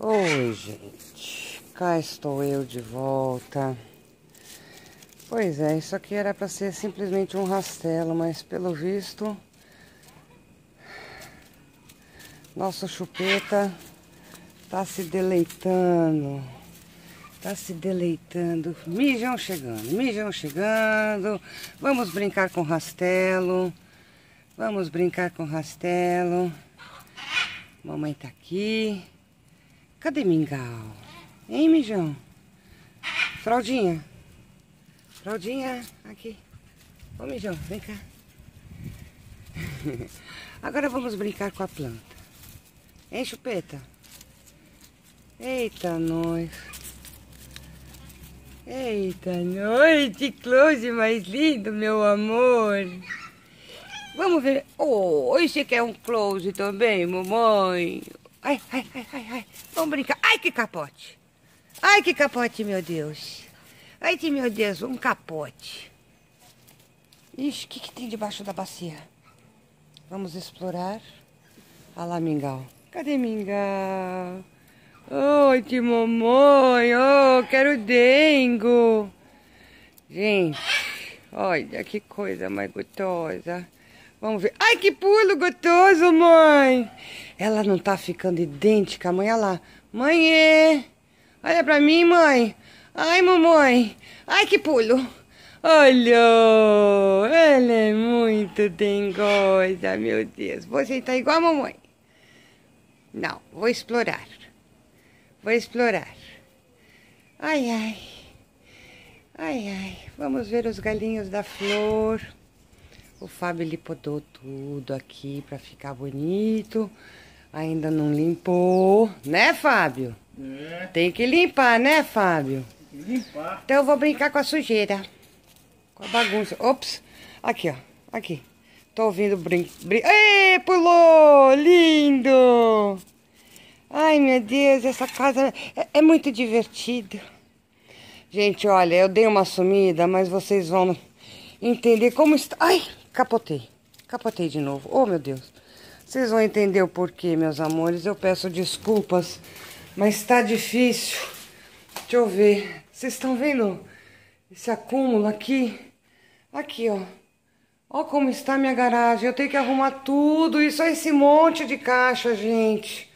Oi, gente. Cá estou eu de volta. Pois é, isso aqui era para ser simplesmente um rastelo, mas pelo visto nosso chupeta tá se deleitando. Tá se deleitando. Mijão chegando, mijão chegando. Vamos brincar com rastelo. Vamos brincar com rastelo. Mamãe tá aqui. Cadê mingau? Hein, mijão? Fraldinha. Fraldinha, aqui. Ô, mijão, vem cá. Agora vamos brincar com a planta. Hein, chupeta? Eita, nós. Eita, noite, close mais lindo, meu amor. Vamos ver. Oh, esse aqui quer é um close também, mamãe? Ai, ai, ai, ai, ai. Vamos brincar. Ai, que capote. Ai, que capote, meu Deus. Ai, que meu Deus, um capote. Ixi, o que, que tem debaixo da bacia? Vamos explorar. Olha ah lá, mingau. Cadê mingau? Oi, que mamãe. Oh, quero dengo. Gente, olha que coisa mais gostosa. Vamos ver. Ai, que pulo gostoso, mãe! Ela não tá ficando idêntica, mãe. Olha lá. Mãe, é. olha pra mim, mãe. Ai, mamãe. Ai, que pulo. Olha, ela é muito dengosa, meu Deus. Você tá igual a mamãe. Não, vou explorar. Vou explorar. Ai, ai. Ai, ai. Vamos ver os galinhos da flor. O Fábio ele podou tudo aqui pra ficar bonito. Ainda não limpou, né, Fábio? É. Tem que limpar, né, Fábio? Tem que limpar. Então eu vou brincar com a sujeira. Com a bagunça. Ops. Aqui, ó. Aqui. Tô ouvindo brinco. Brin... pulou! Lindo! Ai, meu Deus, essa casa é, é muito divertida. Gente, olha, eu dei uma sumida, mas vocês vão entender como está... Ai, capotei. Capotei de novo. Oh, meu Deus. Vocês vão entender o porquê, meus amores. Eu peço desculpas, mas tá difícil. Deixa eu ver. Vocês estão vendo esse acúmulo aqui? Aqui, ó. Ó como está minha garagem. Eu tenho que arrumar tudo. Isso só é esse monte de caixa, gente.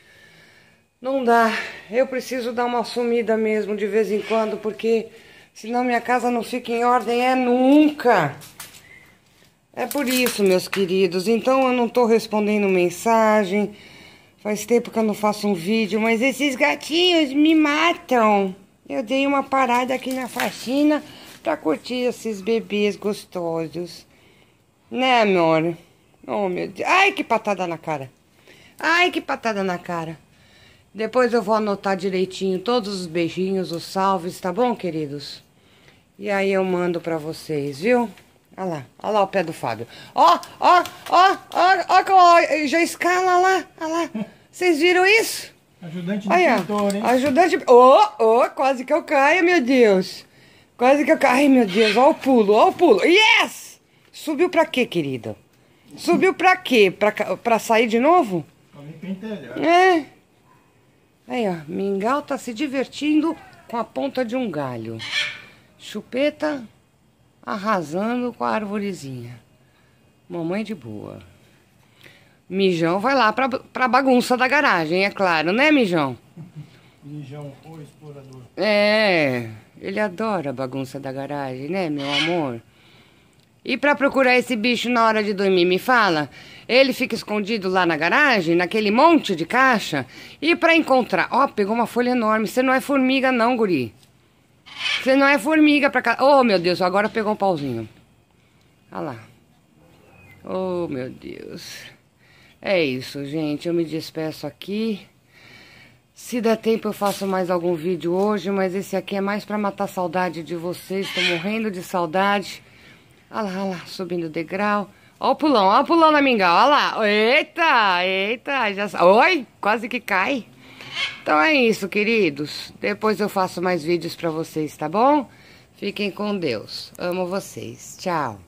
Não dá. Eu preciso dar uma sumida mesmo de vez em quando, porque senão minha casa não fica em ordem. É nunca. É por isso, meus queridos. Então eu não tô respondendo mensagem. Faz tempo que eu não faço um vídeo, mas esses gatinhos me matam. Eu dei uma parada aqui na faxina pra curtir esses bebês gostosos. Né, amor? Oh, meu Deus. Ai, que patada na cara. Ai, que patada na cara. Depois eu vou anotar direitinho todos os beijinhos, os salves, tá bom, queridos? E aí eu mando pra vocês, viu? Olha lá, olha lá o pé do Fábio. Ó, ó, ó, ó, ó, já escala lá, olha lá. Vocês viram isso? Ajudante Olha, do pintor, hein? Ajudante. Ô, oh, oh, quase que eu caio, meu Deus. Quase que eu caio. Ai, meu Deus, olha o pulo, olha o pulo. Yes! Subiu pra quê, querida? Subiu pra quê? Pra, pra sair de novo? Pra me pentelhar. É. Aí, ó. Mingau tá se divertindo com a ponta de um galho. Chupeta arrasando com a arvorezinha. Mamãe de boa. Mijão vai lá pra, pra bagunça da garagem, é claro, né, Mijão? Mijão, o explorador. É, ele adora a bagunça da garagem, né, meu amor? E para procurar esse bicho na hora de dormir, me fala? Ele fica escondido lá na garagem, naquele monte de caixa? E para encontrar? Ó, oh, pegou uma folha enorme. Você não é formiga, não, guri. Você não é formiga pra cá. Oh, meu Deus, agora pegou um pauzinho. Olha ah lá. Oh, meu Deus. É isso, gente. Eu me despeço aqui. Se der tempo eu faço mais algum vídeo hoje, mas esse aqui é mais pra matar saudade de vocês. Estou morrendo de saudade. Olha ah lá, olha ah lá, subindo o degrau. Olha o pulão, olha o pulão na mingau, olha lá. Eita, eita, já... Oi, quase que cai. Então é isso, queridos. Depois eu faço mais vídeos para vocês, tá bom? Fiquem com Deus. Amo vocês. Tchau.